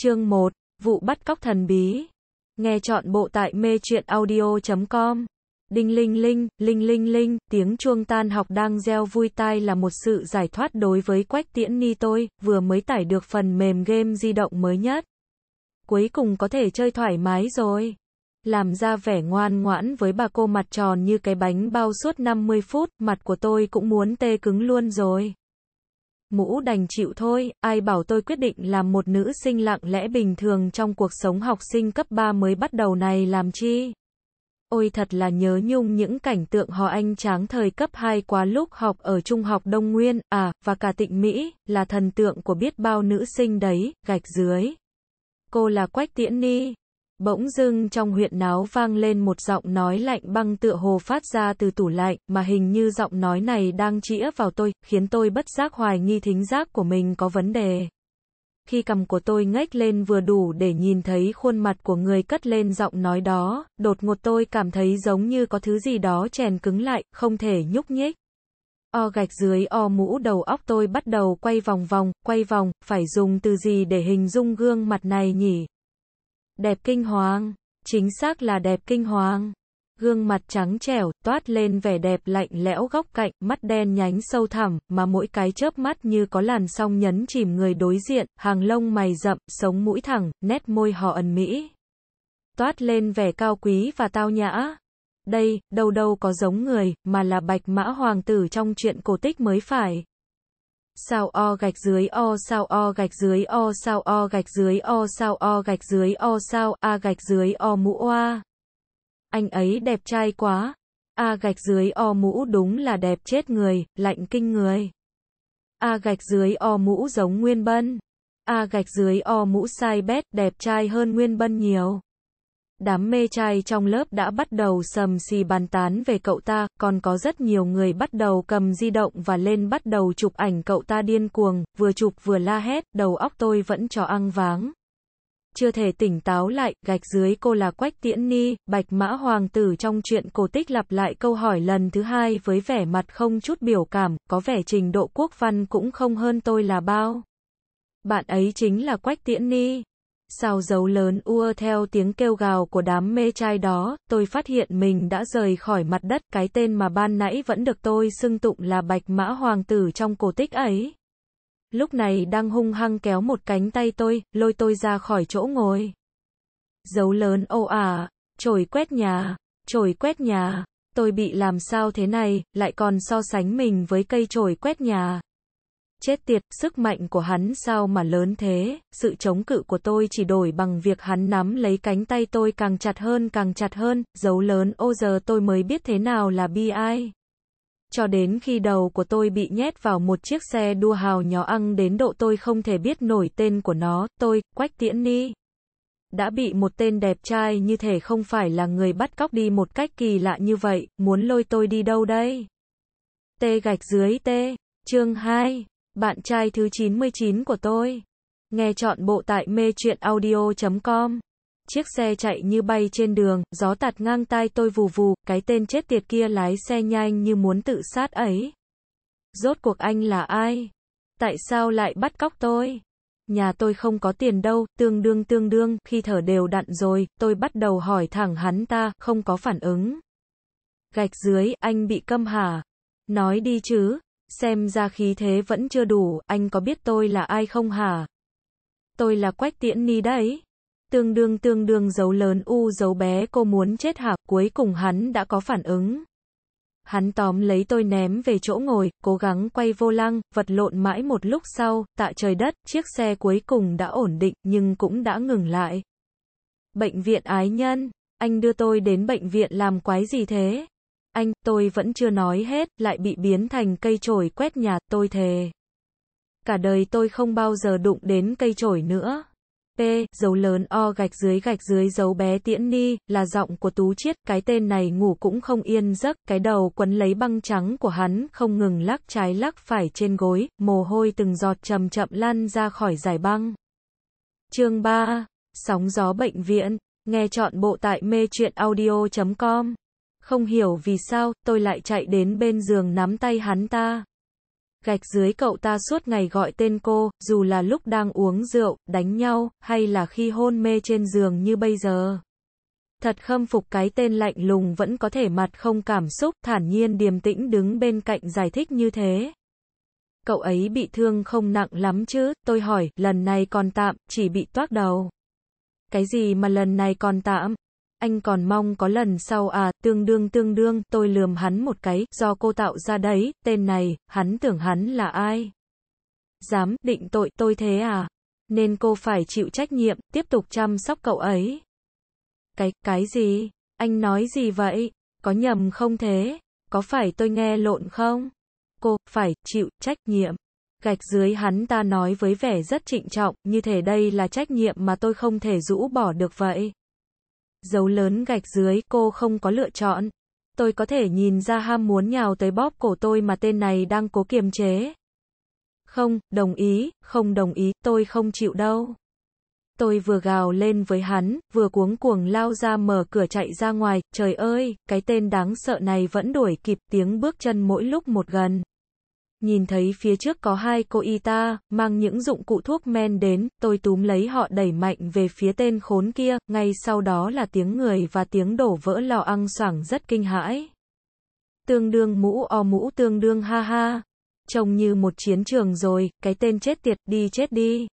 Chương 1. Vụ bắt cóc thần bí. Nghe chọn bộ tại mê truyện audio.com. Đinh linh linh, linh linh linh, tiếng chuông tan học đang reo vui tai là một sự giải thoát đối với Quách Tiễn Ni tôi, vừa mới tải được phần mềm game di động mới nhất. Cuối cùng có thể chơi thoải mái rồi. Làm ra vẻ ngoan ngoãn với bà cô mặt tròn như cái bánh bao suốt 50 phút, mặt của tôi cũng muốn tê cứng luôn rồi mũ đành chịu thôi, ai bảo tôi quyết định làm một nữ sinh lặng lẽ bình thường trong cuộc sống học sinh cấp 3 mới bắt đầu này làm chi. Ôi thật là nhớ nhung những cảnh tượng họ anh tráng thời cấp 2 quá lúc học ở Trung học Đông Nguyên, à, và cả tịnh Mỹ, là thần tượng của biết bao nữ sinh đấy, gạch dưới. Cô là Quách Tiễn Ni. Bỗng dưng trong huyện náo vang lên một giọng nói lạnh băng tựa hồ phát ra từ tủ lạnh, mà hình như giọng nói này đang chĩa vào tôi, khiến tôi bất giác hoài nghi thính giác của mình có vấn đề. Khi cầm của tôi ngách lên vừa đủ để nhìn thấy khuôn mặt của người cất lên giọng nói đó, đột ngột tôi cảm thấy giống như có thứ gì đó chèn cứng lại, không thể nhúc nhích. O gạch dưới o mũ đầu óc tôi bắt đầu quay vòng vòng, quay vòng, phải dùng từ gì để hình dung gương mặt này nhỉ? Đẹp kinh hoàng, chính xác là đẹp kinh hoàng. Gương mặt trắng trẻo, toát lên vẻ đẹp lạnh lẽo góc cạnh, mắt đen nhánh sâu thẳm, mà mỗi cái chớp mắt như có làn song nhấn chìm người đối diện, hàng lông mày rậm, sống mũi thẳng, nét môi họ ẩn mỹ. Toát lên vẻ cao quý và tao nhã. Đây, đâu đâu có giống người, mà là bạch mã hoàng tử trong chuyện cổ tích mới phải sao o gạch dưới o sao o gạch dưới o sao o gạch dưới o sao o gạch dưới o sao a gạch dưới o mũ oa. Anh ấy đẹp trai quá. A gạch dưới o mũ đúng là đẹp chết người, lạnh kinh người. A gạch dưới o mũ giống Nguyên Bân. A gạch dưới o mũ sai bét đẹp trai hơn Nguyên Bân nhiều. Đám mê trai trong lớp đã bắt đầu sầm xì bàn tán về cậu ta, còn có rất nhiều người bắt đầu cầm di động và lên bắt đầu chụp ảnh cậu ta điên cuồng, vừa chụp vừa la hét, đầu óc tôi vẫn trò ăn váng. Chưa thể tỉnh táo lại, gạch dưới cô là Quách Tiễn Ni, Bạch Mã Hoàng tử trong chuyện cổ tích lặp lại câu hỏi lần thứ hai với vẻ mặt không chút biểu cảm, có vẻ trình độ quốc văn cũng không hơn tôi là bao. Bạn ấy chính là Quách Tiễn Ni. Sau dấu lớn ua theo tiếng kêu gào của đám mê trai đó, tôi phát hiện mình đã rời khỏi mặt đất, cái tên mà ban nãy vẫn được tôi xưng tụng là Bạch Mã Hoàng Tử trong cổ tích ấy. Lúc này đang hung hăng kéo một cánh tay tôi, lôi tôi ra khỏi chỗ ngồi. Dấu lớn ô à, trồi quét nhà, trồi quét nhà, tôi bị làm sao thế này, lại còn so sánh mình với cây trồi quét nhà. Chết tiệt, sức mạnh của hắn sao mà lớn thế, sự chống cự của tôi chỉ đổi bằng việc hắn nắm lấy cánh tay tôi càng chặt hơn càng chặt hơn, dấu lớn ô giờ tôi mới biết thế nào là bi ai. Cho đến khi đầu của tôi bị nhét vào một chiếc xe đua hào nhỏ ăn đến độ tôi không thể biết nổi tên của nó, tôi, Quách Tiễn Ni đã bị một tên đẹp trai như thể không phải là người bắt cóc đi một cách kỳ lạ như vậy, muốn lôi tôi đi đâu đây? Tê gạch dưới tê, chương 2 bạn trai thứ 99 của tôi. Nghe chọn bộ tại mê chuyện audio.com. Chiếc xe chạy như bay trên đường, gió tạt ngang tai tôi vù vù, cái tên chết tiệt kia lái xe nhanh như muốn tự sát ấy. Rốt cuộc anh là ai? Tại sao lại bắt cóc tôi? Nhà tôi không có tiền đâu, tương đương tương đương, khi thở đều đặn rồi, tôi bắt đầu hỏi thẳng hắn ta, không có phản ứng. Gạch dưới, anh bị câm hả? Nói đi chứ, Xem ra khí thế vẫn chưa đủ, anh có biết tôi là ai không hả? Tôi là Quách Tiễn Ni đấy. Tương đương tương đương dấu lớn u dấu bé cô muốn chết hả, cuối cùng hắn đã có phản ứng. Hắn tóm lấy tôi ném về chỗ ngồi, cố gắng quay vô lăng, vật lộn mãi một lúc sau, tạ trời đất, chiếc xe cuối cùng đã ổn định, nhưng cũng đã ngừng lại. Bệnh viện ái nhân, anh đưa tôi đến bệnh viện làm quái gì thế? Anh, tôi vẫn chưa nói hết, lại bị biến thành cây chổi quét nhà, tôi thề. Cả đời tôi không bao giờ đụng đến cây chổi nữa. P, dấu lớn O gạch dưới gạch dưới dấu bé tiễn ni, là giọng của Tú Chiết, cái tên này ngủ cũng không yên giấc, cái đầu quấn lấy băng trắng của hắn, không ngừng lắc trái lắc phải trên gối, mồ hôi từng giọt chậm chậm lăn ra khỏi giải băng. Chương 3, Sóng gió bệnh viện, nghe chọn bộ tại mê audio.com không hiểu vì sao, tôi lại chạy đến bên giường nắm tay hắn ta. Gạch dưới cậu ta suốt ngày gọi tên cô, dù là lúc đang uống rượu, đánh nhau, hay là khi hôn mê trên giường như bây giờ. Thật khâm phục cái tên lạnh lùng vẫn có thể mặt không cảm xúc, thản nhiên điềm tĩnh đứng bên cạnh giải thích như thế. Cậu ấy bị thương không nặng lắm chứ, tôi hỏi, lần này còn tạm, chỉ bị toát đầu. Cái gì mà lần này còn tạm, anh còn mong có lần sau à, tương đương tương đương, tôi lườm hắn một cái, do cô tạo ra đấy, tên này, hắn tưởng hắn là ai? Dám, định tội, tôi thế à? Nên cô phải chịu trách nhiệm, tiếp tục chăm sóc cậu ấy. Cái, cái gì? Anh nói gì vậy? Có nhầm không thế? Có phải tôi nghe lộn không? Cô, phải, chịu, trách nhiệm. Gạch dưới hắn ta nói với vẻ rất trịnh trọng, như thể đây là trách nhiệm mà tôi không thể rũ bỏ được vậy. Dấu lớn gạch dưới, cô không có lựa chọn. Tôi có thể nhìn ra ham muốn nhào tới bóp cổ tôi mà tên này đang cố kiềm chế. Không, đồng ý, không đồng ý, tôi không chịu đâu. Tôi vừa gào lên với hắn, vừa cuống cuồng lao ra mở cửa chạy ra ngoài, trời ơi, cái tên đáng sợ này vẫn đuổi kịp tiếng bước chân mỗi lúc một gần. Nhìn thấy phía trước có hai cô y ta, mang những dụng cụ thuốc men đến, tôi túm lấy họ đẩy mạnh về phía tên khốn kia, ngay sau đó là tiếng người và tiếng đổ vỡ lò ăn xoảng rất kinh hãi. Tương đương mũ o mũ tương đương ha ha. Trông như một chiến trường rồi, cái tên chết tiệt, đi chết đi.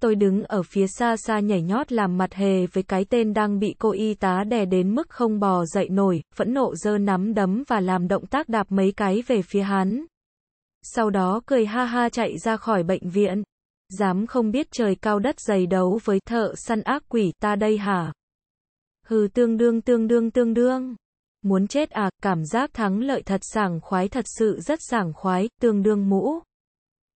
Tôi đứng ở phía xa xa nhảy nhót làm mặt hề với cái tên đang bị cô y tá đè đến mức không bò dậy nổi, phẫn nộ giơ nắm đấm và làm động tác đạp mấy cái về phía hắn. Sau đó cười ha ha chạy ra khỏi bệnh viện. Dám không biết trời cao đất dày đấu với thợ săn ác quỷ ta đây hả? Hừ tương đương tương đương tương đương. Muốn chết à, cảm giác thắng lợi thật sảng khoái thật sự rất sảng khoái, tương đương mũ.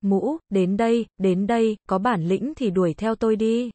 Mũ, đến đây, đến đây, có bản lĩnh thì đuổi theo tôi đi.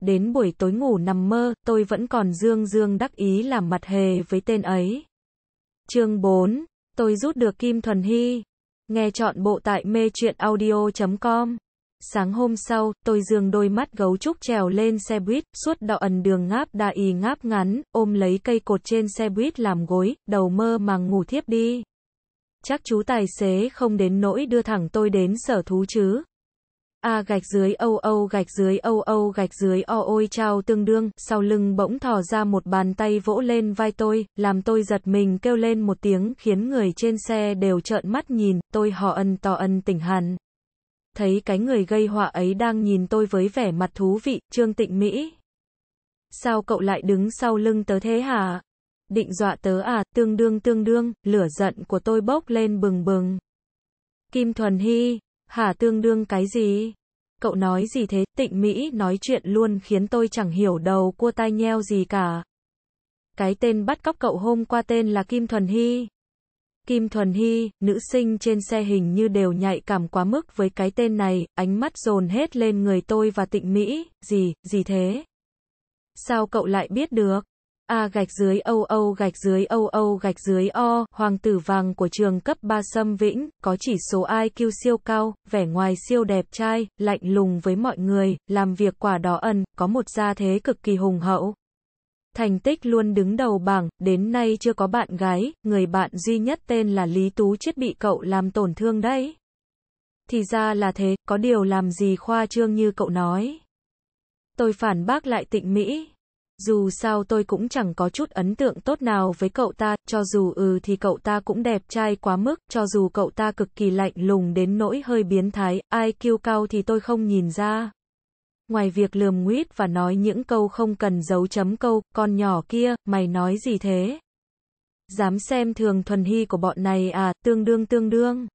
Đến buổi tối ngủ nằm mơ, tôi vẫn còn dương dương đắc ý làm mặt hề với tên ấy. Chương 4, tôi rút được Kim Thuần Hy. Nghe chọn bộ tại mê chuyện audio.com. Sáng hôm sau, tôi dường đôi mắt gấu trúc trèo lên xe buýt, suốt đạo ẩn đường ngáp đà y ngáp ngắn, ôm lấy cây cột trên xe buýt làm gối, đầu mơ màng ngủ thiếp đi. Chắc chú tài xế không đến nỗi đưa thẳng tôi đến sở thú chứ. A gạch dưới âu âu gạch dưới âu âu gạch dưới o ôi trao tương đương, sau lưng bỗng thò ra một bàn tay vỗ lên vai tôi, làm tôi giật mình kêu lên một tiếng khiến người trên xe đều trợn mắt nhìn, tôi họ ân tò ân tỉnh hẳn. Thấy cái người gây họa ấy đang nhìn tôi với vẻ mặt thú vị, Trương Tịnh Mỹ. Sao cậu lại đứng sau lưng tớ thế hả? Định dọa tớ à, tương đương tương đương, lửa giận của tôi bốc lên bừng bừng. Kim Thuần Hy, Hả tương đương cái gì? Cậu nói gì thế? Tịnh Mỹ nói chuyện luôn khiến tôi chẳng hiểu đầu cua tai nheo gì cả. Cái tên bắt cóc cậu hôm qua tên là Kim Thuần Hy. Kim Thuần Hy, nữ sinh trên xe hình như đều nhạy cảm quá mức với cái tên này, ánh mắt dồn hết lên người tôi và tịnh Mỹ, gì, gì thế? Sao cậu lại biết được? a gạch dưới âu âu gạch dưới âu âu gạch dưới o hoàng tử vàng của trường cấp 3 Sâm Vĩnh có chỉ số IQ siêu cao vẻ ngoài siêu đẹp trai lạnh lùng với mọi người làm việc quả đó ẩn có một gia thế cực kỳ hùng hậu thành tích luôn đứng đầu bảng, đến nay chưa có bạn gái, người bạn duy nhất tên là Lý Tú chết bị cậu làm tổn thương đấy. Thì ra là thế, có điều làm gì khoa trương như cậu nói. Tôi phản bác lại tịnh Mỹ. Dù sao tôi cũng chẳng có chút ấn tượng tốt nào với cậu ta, cho dù ừ thì cậu ta cũng đẹp trai quá mức, cho dù cậu ta cực kỳ lạnh lùng đến nỗi hơi biến thái, IQ cao thì tôi không nhìn ra. Ngoài việc lườm nguyết và nói những câu không cần dấu chấm câu, con nhỏ kia, mày nói gì thế? Dám xem thường thuần hy của bọn này à, tương đương tương đương.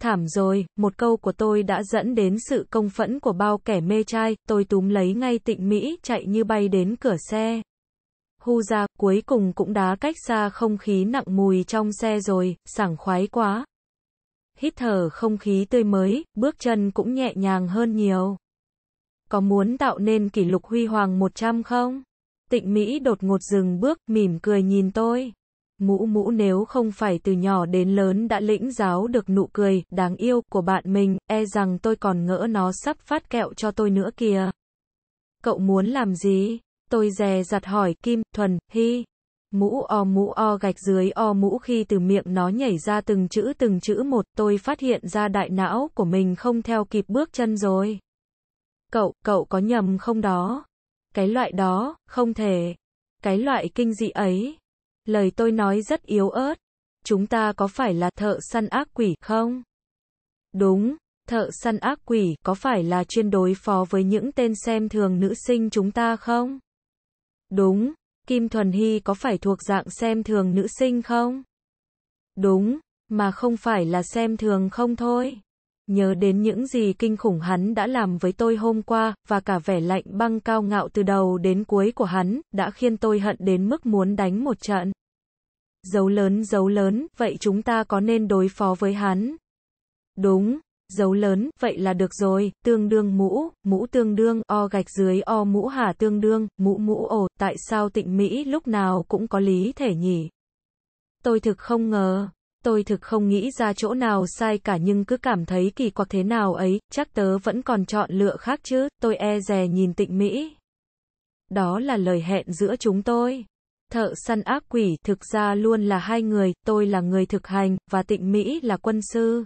Thảm rồi, một câu của tôi đã dẫn đến sự công phẫn của bao kẻ mê trai, tôi túm lấy ngay tịnh Mỹ, chạy như bay đến cửa xe. Hu ra, cuối cùng cũng đá cách xa không khí nặng mùi trong xe rồi, sảng khoái quá. Hít thở không khí tươi mới, bước chân cũng nhẹ nhàng hơn nhiều. Có muốn tạo nên kỷ lục huy hoàng 100 không? Tịnh Mỹ đột ngột dừng bước, mỉm cười nhìn tôi mũ mũ nếu không phải từ nhỏ đến lớn đã lĩnh giáo được nụ cười đáng yêu của bạn mình, e rằng tôi còn ngỡ nó sắp phát kẹo cho tôi nữa kìa. Cậu muốn làm gì? Tôi dè dặt hỏi Kim Thuần, Hi. Mũ o mũ o gạch dưới o mũ khi từ miệng nó nhảy ra từng chữ từng chữ một, tôi phát hiện ra đại não của mình không theo kịp bước chân rồi. Cậu, cậu có nhầm không đó? Cái loại đó, không thể. Cái loại kinh dị ấy. Lời tôi nói rất yếu ớt. Chúng ta có phải là thợ săn ác quỷ không? Đúng, thợ săn ác quỷ có phải là chuyên đối phó với những tên xem thường nữ sinh chúng ta không? Đúng, Kim Thuần Hy có phải thuộc dạng xem thường nữ sinh không? Đúng, mà không phải là xem thường không thôi. Nhớ đến những gì kinh khủng hắn đã làm với tôi hôm qua, và cả vẻ lạnh băng cao ngạo từ đầu đến cuối của hắn, đã khiến tôi hận đến mức muốn đánh một trận. Dấu lớn dấu lớn, vậy chúng ta có nên đối phó với hắn? Đúng, dấu lớn, vậy là được rồi, tương đương mũ, mũ tương đương, o gạch dưới o mũ hà tương đương, mũ mũ ồ tại sao tịnh Mỹ lúc nào cũng có lý thể nhỉ? Tôi thực không ngờ, tôi thực không nghĩ ra chỗ nào sai cả nhưng cứ cảm thấy kỳ quặc thế nào ấy, chắc tớ vẫn còn chọn lựa khác chứ, tôi e dè nhìn tịnh Mỹ. Đó là lời hẹn giữa chúng tôi. Thợ săn ác quỷ thực ra luôn là hai người, tôi là người thực hành, và tịnh Mỹ là quân sư.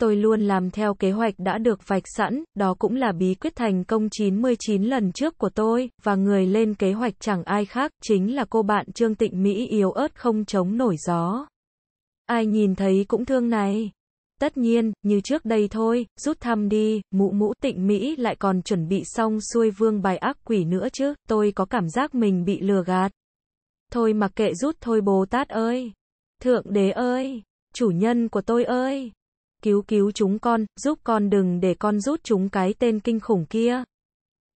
Tôi luôn làm theo kế hoạch đã được vạch sẵn, đó cũng là bí quyết thành công 99 lần trước của tôi, và người lên kế hoạch chẳng ai khác, chính là cô bạn Trương Tịnh Mỹ yếu ớt không chống nổi gió. Ai nhìn thấy cũng thương này. Tất nhiên, như trước đây thôi, rút thăm đi, mụ mũ tịnh Mỹ lại còn chuẩn bị xong xuôi vương bài ác quỷ nữa chứ, tôi có cảm giác mình bị lừa gạt. Thôi mà kệ rút thôi Bồ Tát ơi. Thượng đế ơi. Chủ nhân của tôi ơi. Cứu cứu chúng con, giúp con đừng để con rút chúng cái tên kinh khủng kia.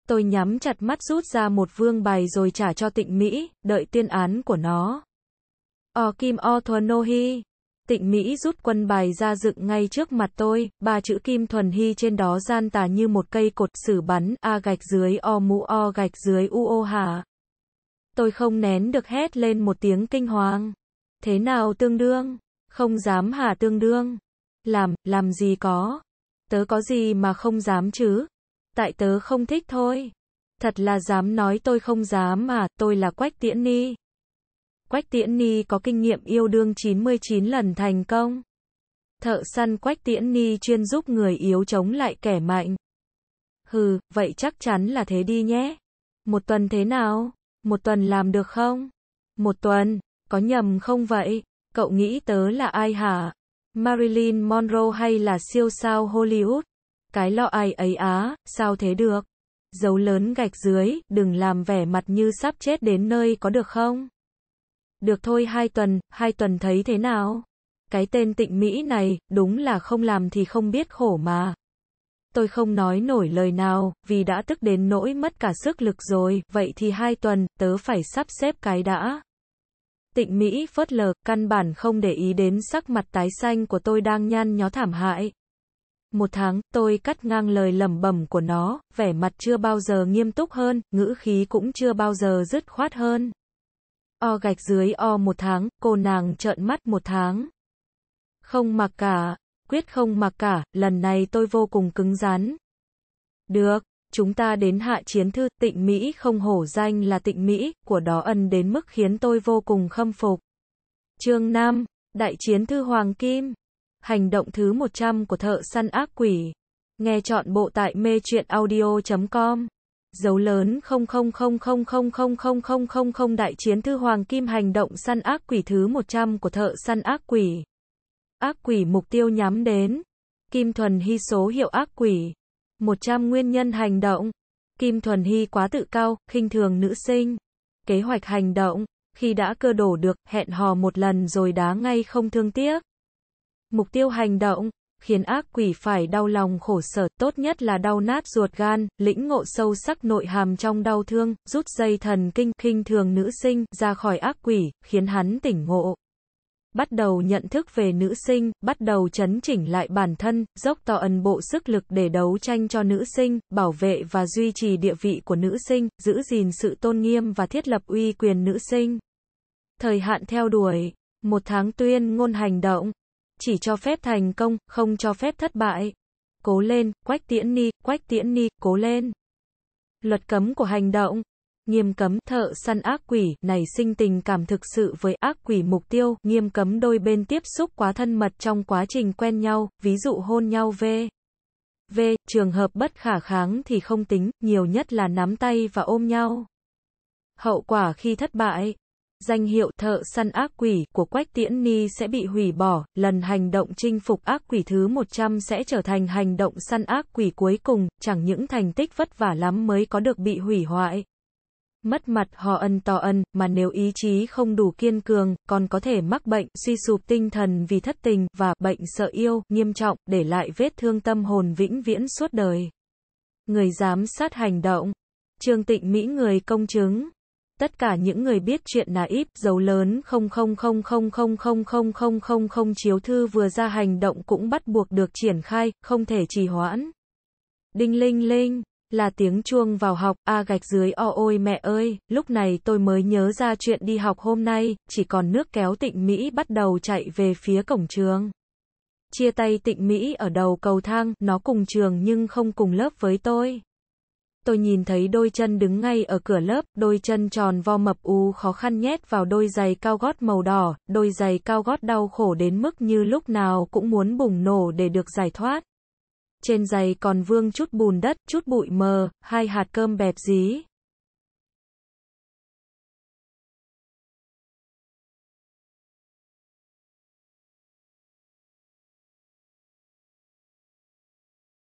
Tôi nhắm chặt mắt rút ra một vương bài rồi trả cho tịnh Mỹ, đợi tiên án của nó. O Kim O Thuần Nô Hi. Tịnh Mỹ rút quân bài ra dựng ngay trước mặt tôi, ba chữ Kim Thuần hi trên đó gian tà như một cây cột sử bắn, A gạch dưới O mũ O gạch dưới U ô hà tôi không nén được hét lên một tiếng kinh hoàng. Thế nào tương đương? Không dám hả tương đương? Làm, làm gì có? Tớ có gì mà không dám chứ? Tại tớ không thích thôi. Thật là dám nói tôi không dám mà, tôi là Quách Tiễn Ni. Quách Tiễn Ni có kinh nghiệm yêu đương 99 lần thành công. Thợ săn Quách Tiễn Ni chuyên giúp người yếu chống lại kẻ mạnh. Hừ, vậy chắc chắn là thế đi nhé. Một tuần thế nào? một tuần làm được không? Một tuần, có nhầm không vậy? Cậu nghĩ tớ là ai hả? Marilyn Monroe hay là siêu sao Hollywood? Cái lọ ai ấy á, sao thế được? Dấu lớn gạch dưới, đừng làm vẻ mặt như sắp chết đến nơi có được không? Được thôi hai tuần, hai tuần thấy thế nào? Cái tên tịnh Mỹ này, đúng là không làm thì không biết khổ mà tôi không nói nổi lời nào, vì đã tức đến nỗi mất cả sức lực rồi, vậy thì hai tuần, tớ phải sắp xếp cái đã. Tịnh Mỹ phớt lờ, căn bản không để ý đến sắc mặt tái xanh của tôi đang nhăn nhó thảm hại. Một tháng, tôi cắt ngang lời lẩm bẩm của nó, vẻ mặt chưa bao giờ nghiêm túc hơn, ngữ khí cũng chưa bao giờ dứt khoát hơn. O gạch dưới O một tháng, cô nàng trợn mắt một tháng. Không mặc cả, quyết không mặc cả, lần này tôi vô cùng cứng rắn. Được, chúng ta đến hạ chiến thư, tịnh Mỹ không hổ danh là tịnh Mỹ, của đó ân đến mức khiến tôi vô cùng khâm phục. chương 5, Đại chiến thư Hoàng Kim Hành động thứ 100 của thợ săn ác quỷ. Nghe chọn bộ tại mê chuyện audio.com dấu lớn 00000000000 đại chiến thư hoàng kim hành động săn ác quỷ thứ 100 của thợ săn ác quỷ. Ác quỷ mục tiêu nhắm đến. Kim Thuần Hy số hiệu ác quỷ. 100 nguyên nhân hành động. Kim Thuần Hy quá tự cao, khinh thường nữ sinh. Kế hoạch hành động. Khi đã cơ đổ được, hẹn hò một lần rồi đá ngay không thương tiếc. Mục tiêu hành động. Khiến ác quỷ phải đau lòng khổ sở, tốt nhất là đau nát ruột gan, lĩnh ngộ sâu sắc nội hàm trong đau thương, rút dây thần kinh, khinh thường nữ sinh, ra khỏi ác quỷ, khiến hắn tỉnh ngộ bắt đầu nhận thức về nữ sinh, bắt đầu chấn chỉnh lại bản thân, dốc to ân bộ sức lực để đấu tranh cho nữ sinh, bảo vệ và duy trì địa vị của nữ sinh, giữ gìn sự tôn nghiêm và thiết lập uy quyền nữ sinh. Thời hạn theo đuổi, một tháng tuyên ngôn hành động, chỉ cho phép thành công, không cho phép thất bại. Cố lên, quách tiễn ni, quách tiễn ni, cố lên. Luật cấm của hành động nghiêm cấm thợ săn ác quỷ này sinh tình cảm thực sự với ác quỷ mục tiêu, nghiêm cấm đôi bên tiếp xúc quá thân mật trong quá trình quen nhau, ví dụ hôn nhau v. V. Trường hợp bất khả kháng thì không tính, nhiều nhất là nắm tay và ôm nhau. Hậu quả khi thất bại, danh hiệu thợ săn ác quỷ của Quách Tiễn Ni sẽ bị hủy bỏ, lần hành động chinh phục ác quỷ thứ 100 sẽ trở thành hành động săn ác quỷ cuối cùng, chẳng những thành tích vất vả lắm mới có được bị hủy hoại mất mặt họ ân to ân, mà nếu ý chí không đủ kiên cường, còn có thể mắc bệnh, suy sụp tinh thần vì thất tình, và bệnh sợ yêu, nghiêm trọng, để lại vết thương tâm hồn vĩnh viễn suốt đời. Người dám sát hành động, Trương Tịnh Mỹ người công chứng. Tất cả những người biết chuyện là ít, dấu lớn 000000000000 chiếu thư vừa ra hành động cũng bắt buộc được triển khai, không thể trì hoãn. Đinh linh linh. Là tiếng chuông vào học, a gạch dưới o ôi mẹ ơi, lúc này tôi mới nhớ ra chuyện đi học hôm nay, chỉ còn nước kéo tịnh Mỹ bắt đầu chạy về phía cổng trường. Chia tay tịnh Mỹ ở đầu cầu thang, nó cùng trường nhưng không cùng lớp với tôi. Tôi nhìn thấy đôi chân đứng ngay ở cửa lớp, đôi chân tròn vo mập u khó khăn nhét vào đôi giày cao gót màu đỏ, đôi giày cao gót đau khổ đến mức như lúc nào cũng muốn bùng nổ để được giải thoát trên giày còn vương chút bùn đất, chút bụi mờ, hai hạt cơm bẹp dí.